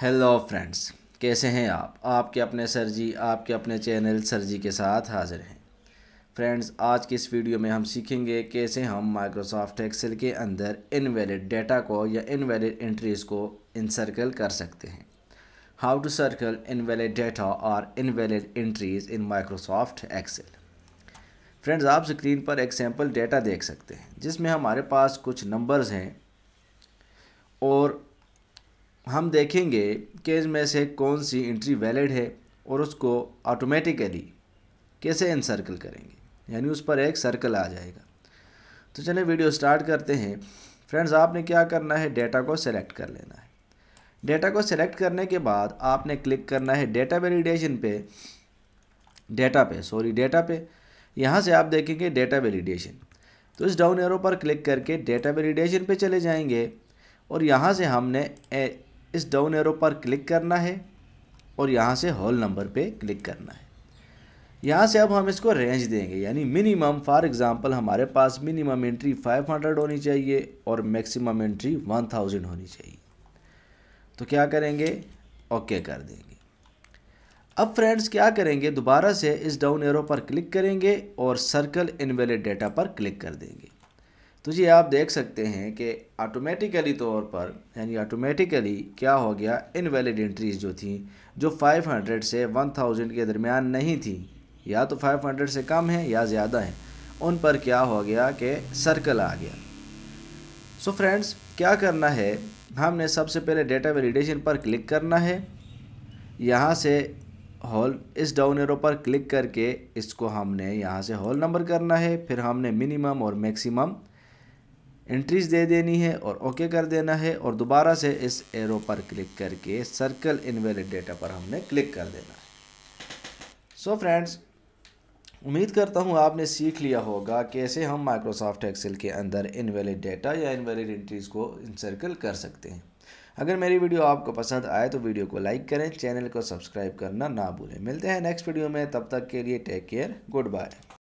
hello friends कैसे हैं आप आपके अपने सर जी आपके अपने चैनल सर जी के साथ हाजिर हैं फ्रेंड्स आज की इस वीडियो में हम सीखेंगे कैसे हम माइक्रोसॉफ्ट एक्सेल के अंदर इनवैलिड डेटा को या इनवैलिड एंट्रीज़ को इनसर्कल कर सकते हैं how to circle invalid data और invalid entries in Microsoft Excel friends आप स्क्रीन पर एक सैम्पल डेटा देख सकते हैं जिसमें हमारे पास कुछ नंबर्स हैं और हम देखेंगे कि इसमें से कौन सी एंट्री वैलिड है और उसको ऑटोमेटिकली कैसे इनसर्कल करेंगे यानी उस पर एक सर्कल आ जाएगा तो चलिए वीडियो स्टार्ट करते हैं फ्रेंड्स आपने क्या करना है डेटा को सेलेक्ट कर लेना है डेटा को सेलेक्ट करने के बाद आपने क्लिक करना है डेटा वेलिडेशन पे डेटा पे सॉरी डेटा पे यहाँ से आप देखेंगे डेटा वेलिडेशन तो इस डाउन एरो पर क्लिक करके डेटा वेलिडेशन पे चले जाएंगे और यहाँ से हमने इस डाउन एरो पर क्लिक करना है और यहाँ से हॉल नंबर पे क्लिक करना है यहाँ से अब हम इसको रेंज देंगे यानी मिनिमम फॉर एग्जांपल हमारे पास मिनिमम एंट्री 500 होनी चाहिए और मैक्सिमम एंट्री 1000 होनी चाहिए तो क्या करेंगे ओके okay कर देंगे अब फ्रेंड्स क्या करेंगे दोबारा से इस डाउन एरो पर क्लिक करेंगे और सर्कल इनवेलिड डेटा पर क्लिक कर देंगे तो जी आप देख सकते हैं कि ऑटोमेटिकली तौर पर यानी ऑटोमेटिकली क्या हो गया इनवैलिड एंट्रीज़ जो थी जो 500 से 1000 के दरमियान नहीं थी या तो 500 से कम है या ज़्यादा है उन पर क्या हो गया कि सर्कल आ गया सो so फ्रेंड्स क्या करना है हमने सबसे पहले डेटा वैलिडेशन पर क्लिक करना है यहाँ से हॉल इस डाउन एरो पर क्लिक करके इसको हमने यहाँ से हॉल नंबर करना है फिर हमने मिनिमम और मैक्सिमम एंट्रीज दे देनी है और ओके कर देना है और दोबारा से इस एरो पर क्लिक करके सर्कल इनवैलिड डेटा पर हमने क्लिक कर देना है सो फ्रेंड्स उम्मीद करता हूँ आपने सीख लिया होगा कैसे हम माइक्रोसॉफ्ट एक्सेल के अंदर इनवैलिड डेटा या इनवैलिड एंट्रीज़ को इंसर्कल कर सकते हैं अगर मेरी वीडियो आपको पसंद आए तो वीडियो को लाइक करें चैनल को सब्सक्राइब करना ना भूलें मिलते हैं नेक्स्ट वीडियो में तब तक के लिए टेक केयर गुड बाय